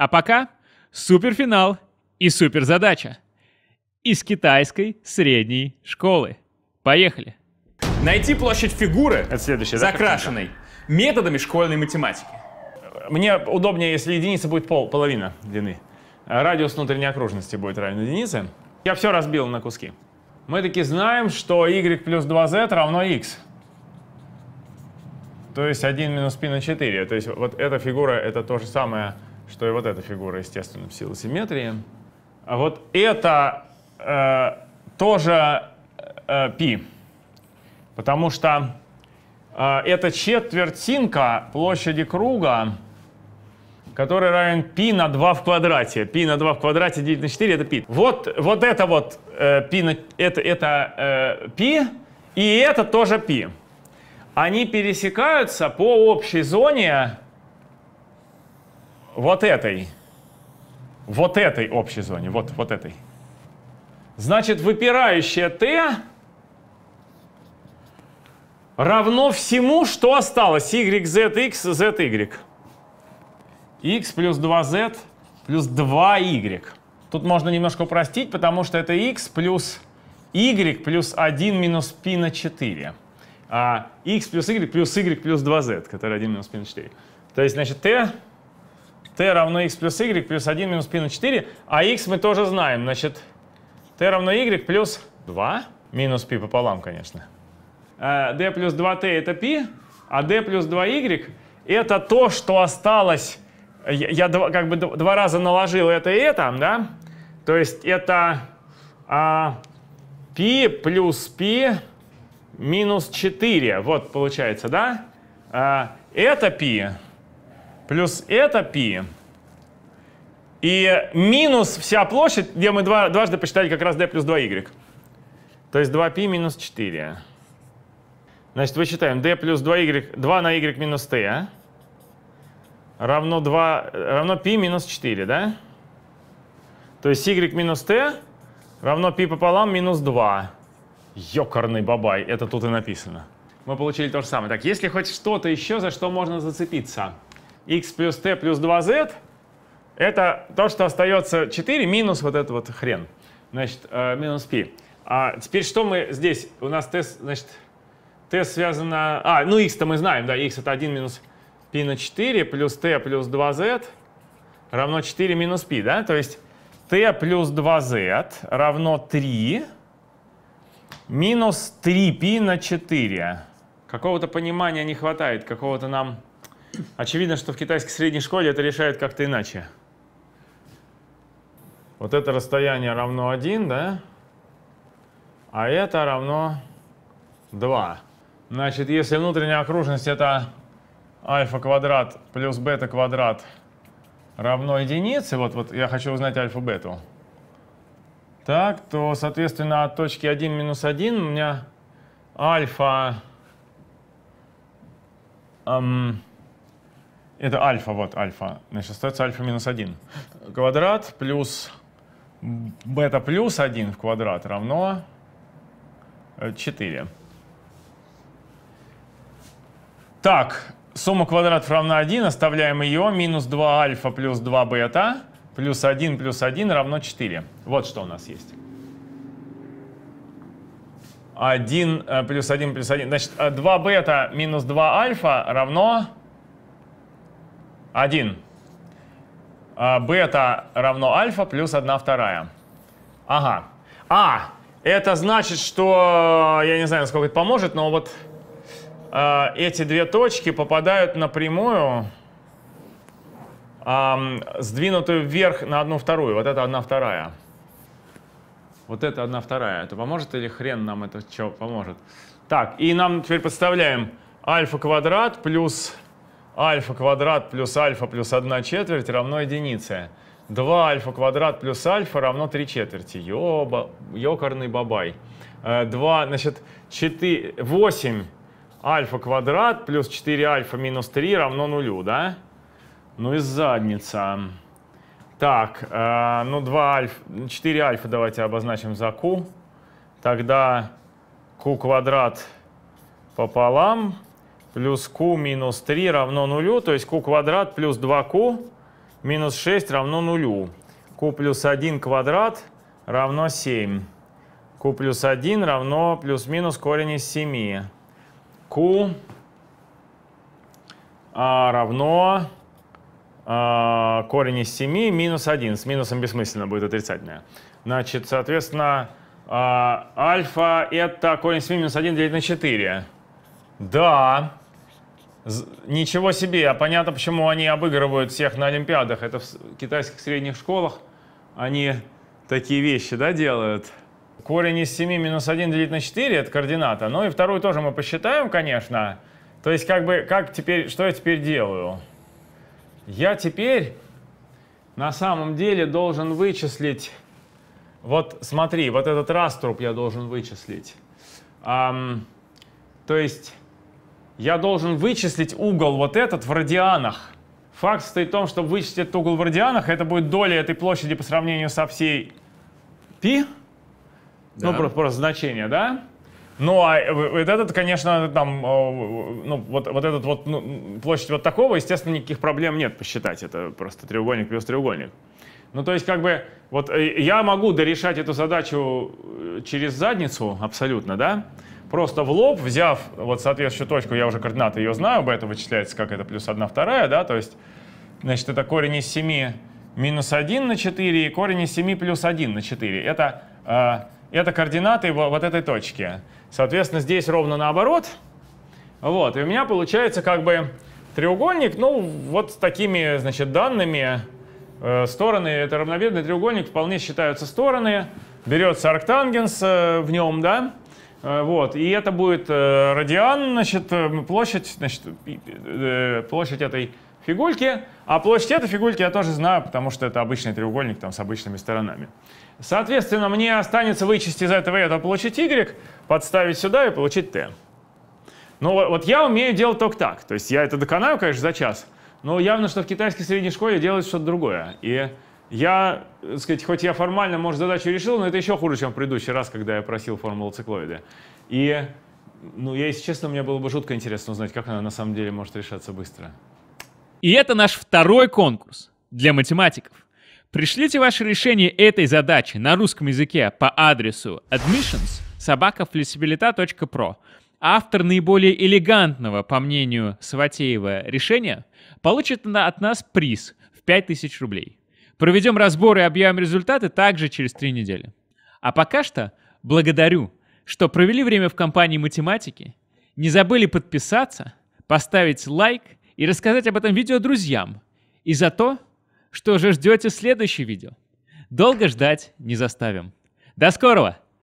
А пока суперфинал и суперзадача из китайской средней школы. Поехали! Найти площадь фигуры, Это закрашенной, да? методами школьной математики. Мне удобнее, если единица будет пол, половина длины. Радиус внутренней окружности будет равен единице. Я все разбил на куски. Мы таки знаем, что y плюс 2z равно x. То есть 1 минус π на 4. То есть вот эта фигура — это то же самое, что и вот эта фигура, естественно, в силу симметрии. А вот это э, тоже э, потому что э, это четвертинка площади круга, который равен пи на 2 в квадрате. Пи на 2 в квадрате делить на 4 — это пи. Вот, вот это вот э, это, это э, π, и это тоже пи. Они пересекаются по общей зоне вот этой, вот этой общей зоне, вот, вот этой. Значит, выпирающее Т равно всему, что осталось. y, z, x, z, y. x плюс 2z плюс 2y. Тут можно немножко упростить, потому что это x плюс y плюс 1 минус π на 4. А x плюс y плюс y плюс 2z, который 1 минус π на 4. То есть, значит, t t равно x плюс y плюс 1 минус π на 4, а x мы тоже знаем, значит, t равно y плюс 2, минус π пополам, конечно. Э, d плюс 2t это π, а d плюс 2y это то, что осталось, я, как бы два раза наложил это и это, да, то есть это а, плюс π минус 4, вот получается, да, а, это π, плюс это π. И минус вся площадь, где мы два, дважды посчитали как раз d плюс 2y. То есть 2π минус 4. Значит, вычитаем d плюс 2y, 2 на y минус t а? равно, 2, равно π минус 4, да? То есть y минус t равно π пополам минус 2. Ёкарный бабай, это тут и написано. Мы получили то же самое. Так, если хоть что-то еще, за что можно зацепиться? x плюс t плюс 2z — это то, что остается 4 минус вот этот вот хрен, значит, э, минус π. А теперь что мы здесь? У нас t, значит, t связано... А, ну x-то мы знаем, да, x — это 1 минус π на 4 плюс t плюс 2z равно 4 минус π, да? То есть t плюс 2z равно 3 минус 3π на 4. Какого-то понимания не хватает, какого-то нам Очевидно, что в китайской средней школе это решают как-то иначе. Вот это расстояние равно 1, да? А это равно 2. Значит, если внутренняя окружность это альфа квадрат плюс бета квадрат равно единице, вот, вот я хочу узнать альфа-бету, так, то, соответственно, от точки 1 минус 1 у меня альфа эм, это альфа, вот альфа. Значит, остается альфа минус 1. Квадрат плюс бета плюс 1 в квадрат равно 4. Э, так, сумма квадратов равна 1, оставляем ее. Минус 2 альфа плюс 2 бета плюс 1 плюс 1 равно 4. Вот что у нас есть. 1 э, плюс 1 плюс 1. Значит, 2 э, бета минус 2 альфа равно 1. А, бета равно альфа плюс 1 вторая. Ага. А, это значит, что, я не знаю, насколько это поможет, но вот э, эти две точки попадают напрямую, э, сдвинутую вверх на одну вторую. Вот это одна вторая. Вот это одна вторая. Это поможет или хрен нам это что поможет? Так, и нам теперь подставляем альфа квадрат плюс альфа квадрат плюс альфа плюс одна четверть равно единице. 2 альфа квадрат плюс альфа равно 3 четверти. Ёба, ёкарный бабай. 2, э, значит, 4, 8 альфа квадрат плюс 4 альфа минус 3 равно нулю, да? Ну и задница. Так, э, ну 2 альфа, 4 альфа давайте обозначим за q. Тогда q квадрат пополам плюс q минус 3 равно нулю, то есть q квадрат плюс 2q минус 6 равно нулю. q плюс 1 квадрат равно 7. q плюс 1 равно плюс-минус корень из 7. q а, равно а, корень из 7 минус 1. С минусом бессмысленно будет отрицательное. Значит, соответственно, а, альфа это корень из 7 минус 1 делить на 4. Да. Ничего себе, а понятно, почему они обыгрывают всех на Олимпиадах. Это в китайских средних школах они такие вещи да, делают. Корень из 7 минус 1 делить на 4 — это координата. Ну и вторую тоже мы посчитаем, конечно. То есть как бы, как теперь, что я теперь делаю? Я теперь на самом деле должен вычислить... Вот смотри, вот этот раструб я должен вычислить. Эм, то есть я должен вычислить угол вот этот в радианах. Факт состоит в том, что вычислить этот угол в радианах, это будет доля этой площади по сравнению со всей π. Ну, да. Ну, просто, просто значение, да? Ну, а э, вот этот, конечно, там, ну, вот, вот этот вот, ну, площадь вот такого, естественно, никаких проблем нет посчитать. Это просто треугольник плюс треугольник. Ну, то есть, как бы, вот э, я могу дорешать эту задачу э, через задницу абсолютно, да? просто в лоб, взяв вот соответствующую точку, я уже координаты ее знаю, b это вычисляется как это плюс 1 вторая, да, то есть, значит, это корень из 7 минус 1 на 4 и корень из 7 плюс 1 на 4. Это, э, это координаты вот этой точки. Соответственно, здесь ровно наоборот. Вот, и у меня получается как бы треугольник, ну, вот с такими, значит, данными. Э, стороны, это равнобедный треугольник, вполне считаются стороны. Берется арктангенс э, в нем, да, Э, вот, и это будет э, радиан, значит, э, площадь, значит, площадь этой фигульки, а площадь этой фигульки я тоже знаю, потому что это обычный треугольник там с обычными сторонами. Соответственно, мне останется вычесть из этого это получить y, подставить сюда и получить t. Но ну, вот я умею делать только так. То есть я это доконаю, конечно, за час, но явно, что в китайской средней школе делают что-то другое. И я, так э, сказать, хоть я формально, может, задачу решил, но это еще хуже, чем в предыдущий раз, когда я просил формулу циклоида. И, ну, я, если честно, мне было бы жутко интересно узнать, как она на самом деле может решаться быстро. И это наш второй конкурс для математиков. Пришлите ваше решение этой задачи на русском языке по адресу admissions.sobakaflexibilita.pro. Автор наиболее элегантного, по мнению Саватеева, решения получит от нас приз в 5000 рублей. Проведем разбор и объявим результаты также через три недели. А пока что благодарю, что провели время в компании математики, не забыли подписаться, поставить лайк и рассказать об этом видео друзьям, и за то, что уже ждете следующее видео. Долго ждать не заставим. До скорого!